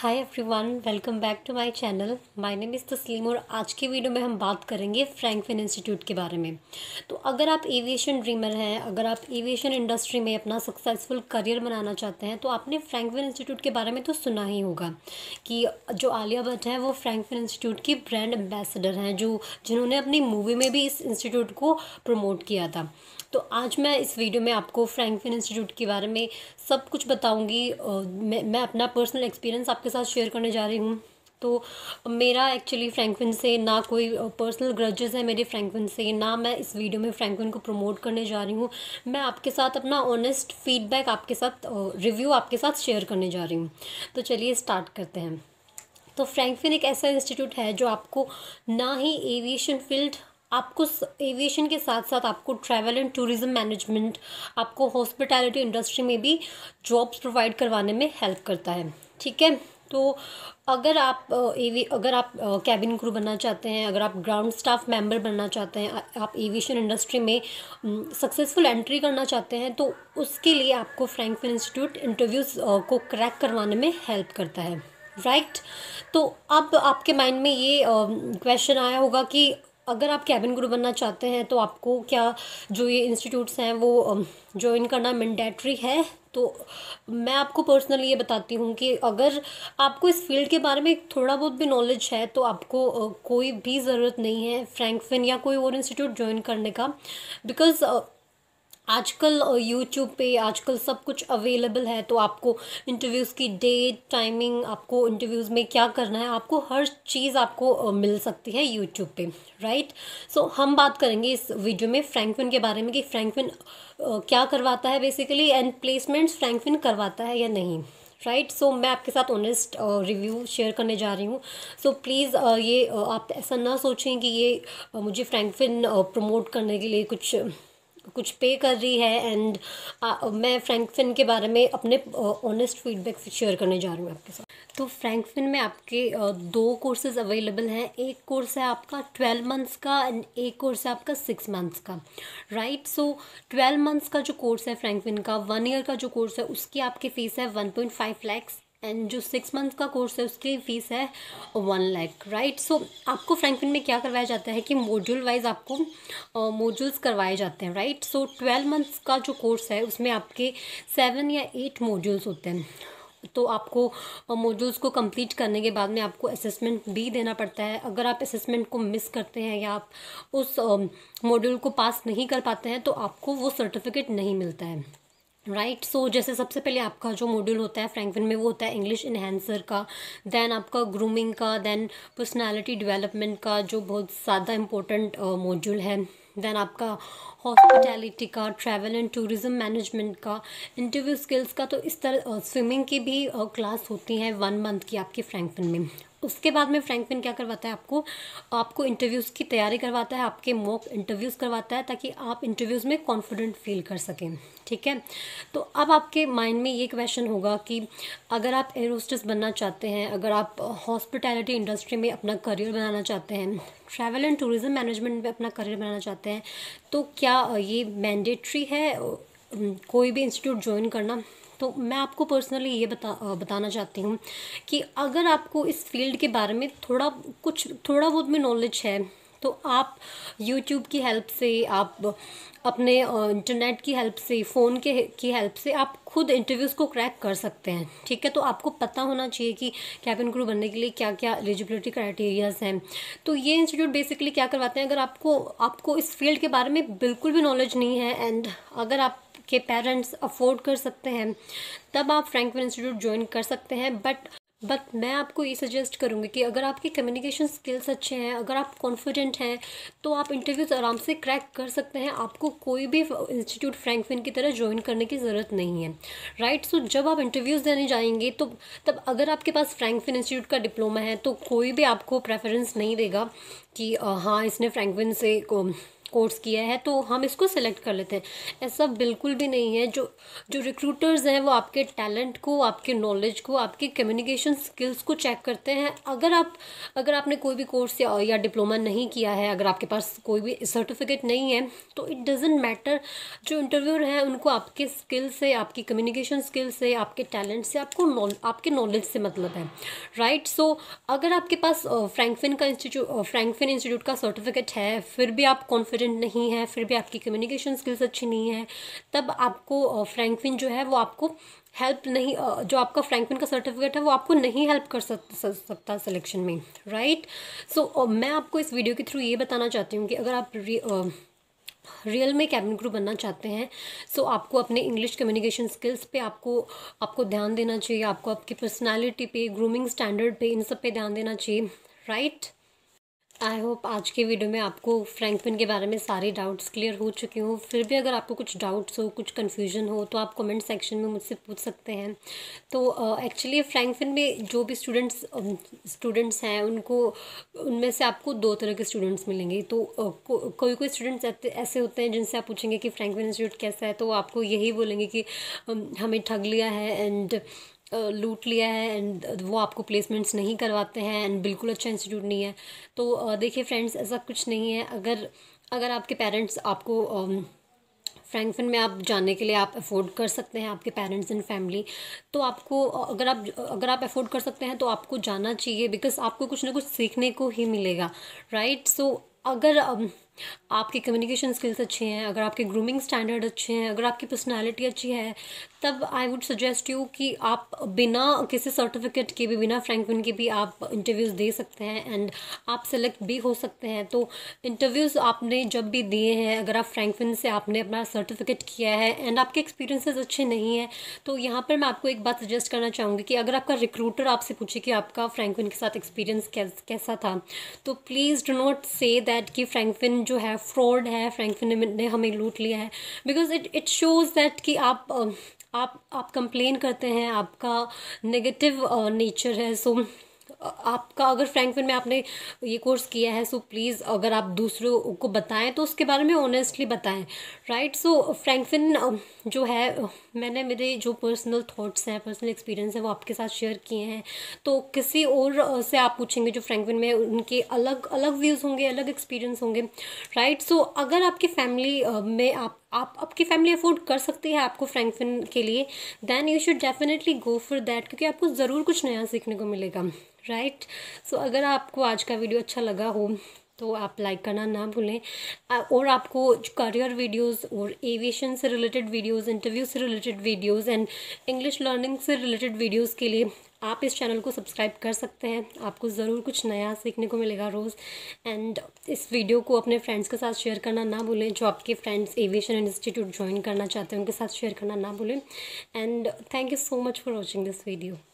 Hi everyone welcome back to my channel my name is Taslim और आज के video में हम बात करेंगे फ्रैंकफिन इंस्टीट्यूट के बारे में तो अगर आप एविएशन ड्रीमर हैं अगर आप एविएशन इंडस्ट्री में अपना सक्सेसफुल करियर बनाना चाहते हैं तो आपने फ्रैंकफिन इंस्टीट्यूट के बारे में तो सुना ही होगा कि जो आलिया भट्ट हैं वो फ्रैंकफिन इंस्टीट्यूट की ब्रांड एम्बेसडर हैं जो जिन्होंने अपनी मूवी में भी इस इंस्टीट्यूट को प्रमोट किया था तो आज मैं इस वीडियो में आपको फ्रैंकफिन इंस्टीट्यूट के बारे में सब कुछ बताऊंगी मैं मैं अपना पर्सनल एक्सपीरियंस आपके साथ शेयर करने जा रही हूँ तो मेरा एक्चुअली फ्रैंकविन से ना कोई पर्सनल ग्रजेस है मेरे फ्रैंकविन से ना मैं इस वीडियो में फ्रैंकविन को प्रमोट करने जा रही हूँ मैं आपके साथ अपना ऑनेस्ट फीडबैक आपके साथ रिव्यू आपके साथ शेयर करने जा रही हूँ तो चलिए स्टार्ट करते हैं तो फ्रैंकफिन एक ऐसा इंस्टीट्यूट है जो आपको ना ही एविएशन फील्ड आपको एविएशन के साथ साथ आपको ट्रैवल एंड टूरिज्म मैनेजमेंट आपको हॉस्पिटैलिटी इंडस्ट्री में भी जॉब्स प्रोवाइड करवाने में हेल्प करता है ठीक है तो अगर आप एवी अगर आप कैबिन क्रू बनना चाहते हैं अगर आप ग्राउंड स्टाफ मेंबर बनना चाहते हैं आप एविएशन इंडस्ट्री में सक्सेसफुल एंट्री करना चाहते हैं तो उसके लिए आपको फ्रैंकफिन इंस्टीट्यूट इंटरव्यूज़ को क्रैक करवाने में हेल्प करता है राइट right? तो अब आपके माइंड में ये क्वेश्चन आया होगा कि अगर आप कैबिन गुरु बनना चाहते हैं तो आपको क्या जो ये इंस्टीट्यूट्स हैं वो ज्वाइन करना मैंडेटरी है तो मैं आपको पर्सनली ये बताती हूँ कि अगर आपको इस फील्ड के बारे में थोड़ा बहुत भी नॉलेज है तो आपको कोई भी ज़रूरत नहीं है फ्रैंकफिन या कोई और इंस्टीट्यूट ज्वाइन करने का बिकॉज़ आजकल यूट्यूब पे आजकल सब कुछ अवेलेबल है तो आपको इंटरव्यूज़ की डेट टाइमिंग आपको इंटरव्यूज़ में क्या करना है आपको हर चीज़ आपको मिल सकती है यूट्यूब पे राइट सो so, हम बात करेंगे इस वीडियो में फ्रैंकविन के बारे में कि फ्रैंकविन क्या करवाता है बेसिकली एंड प्लेसमेंट्स फ्रैंकविन करवाता है या नहीं राइट right? सो so, मैं आपके साथ ऑनेस्ट रिव्यू शेयर करने जा रही हूँ सो प्लीज़ ये uh, आप ऐसा ना सोचें कि ये uh, मुझे फ्रैंकफिन प्रमोट uh, करने के लिए कुछ कुछ पे कर रही है एंड मैं फ्रैंक फिन के बारे में अपने ऑनेस्ट फीडबैक शेयर करने जा रही हूँ आपके साथ तो फ्रैंक फिन में आपके uh, दो कोर्सेज अवेलेबल हैं एक कोर्स है आपका ट्वेल्व मंथ्स का एंड एक कोर्स है आपका सिक्स मंथ्स का राइट सो ट्वेल्व मंथ्स का जो कोर्स है फ्रैंकफिन फिन का वन ईयर का जो कोर्स है उसकी आपकी फ़ीस है one point five lakhs and जो सिक्स मंथ का कोर्स है उसकी फ़ीस है वन लैख राइट सो आपको फ्रैंकफिन में क्या करवाया जाता है कि मॉड्यूल वाइज आपको मॉड्यूल्स uh, करवाए जाते हैं राइट सो ट्वेल्व मंथ्स का जो कोर्स है उसमें आपके सेवन या एट मॉड्यूल्स होते हैं तो आपको मॉड्यूल्स को कंप्लीट करने के बाद में आपको असेसमेंट भी देना पड़ता है अगर आप असेसमेंट को मिस करते हैं या आप उस मॉड्यूल को पास नहीं कर पाते हैं तो आपको वो सर्टिफिकेट नहीं मिलता है राइट right? सो so, जैसे सबसे पहले आपका जो मॉड्यूल होता है फ्रैंकविन में वो होता है इंग्लिश इन्हेंसर का देन आपका ग्रूमिंग का दैन पर्सनालिटी डेवलपमेंट का जो बहुत ज़्यादा इम्पोर्टेंट मॉड्यूल है देन आपका हॉस्पिटैलिटी का ट्रैवल एंड टूरिज़म मैनेजमेंट का इंटरव्यू स्किल्स का तो इस तरह स्विमिंग की भी क्लास होती है वन मंथ की आपकी फ्रैंकफिन में उसके बाद में फ्रैंकफिन क्या करवाता है आपको आपको इंटरव्यूज़ की तैयारी करवाता है आपके मॉक इंटरव्यूज़ करवाता है ताकि आप इंटरव्यूज़ में कॉन्फिडेंट फील कर सकें ठीक है तो अब आपके माइंड में ये क्वेश्चन होगा कि अगर आप एयरोस्टेस बनना चाहते हैं अगर आप हॉस्पिटैलिटी इंडस्ट्री में अपना करियर बनाना चाहते हैं ट्रैवल एंड टूरिज़म मैनेजमेंट में अपना करियर बनाना चाहते हैं तो क्या ये मैंडेटरी है कोई भी इंस्टीट्यूट ज्वाइन करना तो मैं आपको पर्सनली ये बता बताना चाहती हूँ कि अगर आपको इस फील्ड के बारे में थोड़ा कुछ थोड़ा बहुत में नॉलेज है तो आप यूट्यूब की हेल्प से आप अपने इंटरनेट की हेल्प से फ़ोन के की हेल्प से आप खुद इंटरव्यूज़ को क्रैक कर सकते हैं ठीक है तो आपको पता होना चाहिए कि कैबिन क्रू बनने के लिए क्या क्या एलिजिबिलिटी क्राइटेरियाज हैं तो ये इंस्टीट्यूट बेसिकली क्या करवाते हैं अगर आपको आपको इस फील्ड के बारे में बिल्कुल भी नॉलेज नहीं है एंड अगर आप के पेरेंट्स अफोर्ड कर सकते हैं तब आप फ्रैंकविन इंस्टीट्यूट ज्वाइन कर सकते हैं बट बट मैं आपको ये सजेस्ट करूँगी कि अगर आपके कम्युनिकेशन स्किल्स अच्छे हैं अगर आप कॉन्फिडेंट हैं तो आप इंटरव्यूज़ आराम से क्रैक कर सकते हैं आपको कोई भी इंस्टीट्यूट फ्रैंकफिन की तरह ज्वाइन करने की ज़रूरत नहीं है राइट right? सो so, जब आप इंटरव्यूज़ देने जाएंगे तो तब अगर आपके पास फ्रैंकफिन इंस्टीट्यूट का डिप्लोमा है तो कोई भी आपको प्रेफरेंस नहीं देगा कि हाँ इसने फ्रैंकफिन से को कोर्स किया है तो हम इसको सेलेक्ट कर लेते हैं ऐसा बिल्कुल भी नहीं है जो जो रिक्रूटर्स हैं वो आपके टैलेंट को आपके नॉलेज को आपके कम्युनिकेशन स्किल्स को चेक करते हैं अगर आप अगर आपने कोई भी कोर्स या, या डिप्लोमा नहीं किया है अगर आपके पास कोई भी सर्टिफिकेट नहीं है तो इट डजेंट मैटर जो इंटरव्यूर हैं उनको आपके स्किल से आपकी कम्युनिकेशन स्किल से आपके टैलेंट से आपको आपके नॉलेज से मतलब है राइट right? सो so, अगर आपके पास फ्रैंकफिन का इंस्टीट्यूट फ्रैंकफिन इंस्टीट्यूट का सर्टिफिकेट है फिर भी आप कॉन्फिडेंट कॉन्फिडेंट नहीं है फिर भी आपकी कम्युनिकेशन स्किल्स अच्छी नहीं है तब आपको फ्रैंकविन जो है वो आपको हेल्प नहीं जो आपका फ्रैंकविन का सर्टिफिकेट है वो आपको नहीं हेल्प कर सकता सिलेक्शन में राइट सो so, मैं आपको इस वीडियो के थ्रू ये बताना चाहती हूँ कि अगर आप रियल में कैबिन क्रू बनना चाहते हैं सो आपको अपने इंग्लिश कम्युनिकेशन स्किल्स पे आपको आपको ध्यान देना चाहिए आपको आपकी पर्सनालिटी पे ग्रूमिंग स्टैंडर्ड पे इन सब पे ध्यान देना चाहिए राइट right? आई होप आज के वीडियो में आपको फ्रैंकफिन के बारे में सारे डाउट्स क्लियर हो चुके हों फिर भी अगर आपको कुछ डाउट्स हो कुछ कन्फ्यूजन हो तो आप कमेंट सेक्शन में मुझसे पूछ सकते हैं तो एक्चुअली uh, फ्रैंकफिन में जो भी स्टूडेंट्स स्टूडेंट्स हैं उनको उनमें से आपको दो तरह के स्टूडेंट्स मिलेंगे तो uh, को, कोई कोई स्टूडेंट्स ऐसे होते हैं जिनसे आप पूछेंगे कि फ्रैंकफिन इंस्टीट्यूट कैसा है तो आपको यही बोलेंगे कि uh, हमें ठग लिया है एंड लूट लिया है एंड वो आपको प्लेसमेंट्स नहीं करवाते हैं एंड बिल्कुल अच्छा इंस्टीट्यूट नहीं है तो देखिए फ्रेंड्स ऐसा कुछ नहीं है अगर अगर आपके पेरेंट्स आपको फ्रैंकफिन में आप जाने के लिए आप अफोर्ड कर सकते हैं आपके पेरेंट्स एंड फैमिली तो आपको अगर आप अगर आप अफोर्ड कर सकते हैं तो आपको जाना चाहिए बिकॉज आपको कुछ ना कुछ सीखने को ही मिलेगा राइट सो so, अगर आपके कम्युनिकेशन स्किल्स अच्छे हैं अगर आपके ग्रूमिंग स्टैंडर्ड अच्छे हैं अगर आपकी पर्सनालिटी अच्छी है तब आई वुड सजेस्ट यू कि आप बिना किसी सर्टिफिकेट के भी बिना फ्रैंकविन के भी आप इंटरव्यूज़ दे सकते हैं एंड आप सेलेक्ट भी हो सकते हैं तो इंटरव्यूज़ आपने जब भी दिए हैं अगर आप फ्रैंकविन से आपने अपना सर्टिफिकेट किया है एंड आपके एक्सपीरियंसेस अच्छे नहीं हैं तो यहाँ पर मैं आपको एक बात सजेस्ट करना चाहूँगी कि अगर आपका रिक्रूटर आपसे पूछे कि आपका फ्रैंकविन के साथ एक्सपीरियंस कैसा था तो please do not say that कि फ्रैंकविन जो है फ्रॉड है फ्रैंकविन ने हमें लूट लिया है because it it shows that कि आप आप आप कंप्लेन करते हैं आपका नेगेटिव नेचर uh, है सो uh, आपका अगर फ्रैंकफिन में आपने ये कोर्स किया है सो प्लीज़ अगर आप दूसरों को बताएं तो उसके बारे में ऑनेस्टली बताएं राइट सो फ्रैंकफिन जो है मैंने मेरे जो पर्सनल थॉट्स हैं पर्सनल एक्सपीरियंस हैं वो आपके साथ शेयर किए हैं तो किसी और uh, से आप पूछेंगे जो फ्रैंकफिन में उनके अलग अलग व्यूज़ होंगे अलग एक्सपीरियंस होंगे राइट सो अगर आपकी फैमिली में आप आप आपकी फैमिली अफोर्ड कर सकती है आपको फ्रैंकफिन के लिए then you should definitely go for that क्योंकि आपको ज़रूर कुछ नया सीखने को मिलेगा राइट right? सो so, अगर आपको आज का वीडियो अच्छा लगा हो तो आप लाइक करना ना भूलें और आपको करियर वीडियोस और एविएशन से रिलेटेड वीडियोस इंटरव्यू से related videos and English learning से रिलेटेड वीडियोस के लिए आप इस चैनल को सब्सक्राइब कर सकते हैं आपको ज़रूर कुछ नया सीखने को मिलेगा रोज़ एंड इस वीडियो को अपने फ्रेंड्स के साथ शेयर करना ना भूलें जो आपके फ्रेंड्स एविएशन इंस्टीट्यूट ज्वाइन करना चाहते हैं उनके साथ शेयर करना ना भूलें and thank you so much for watching this video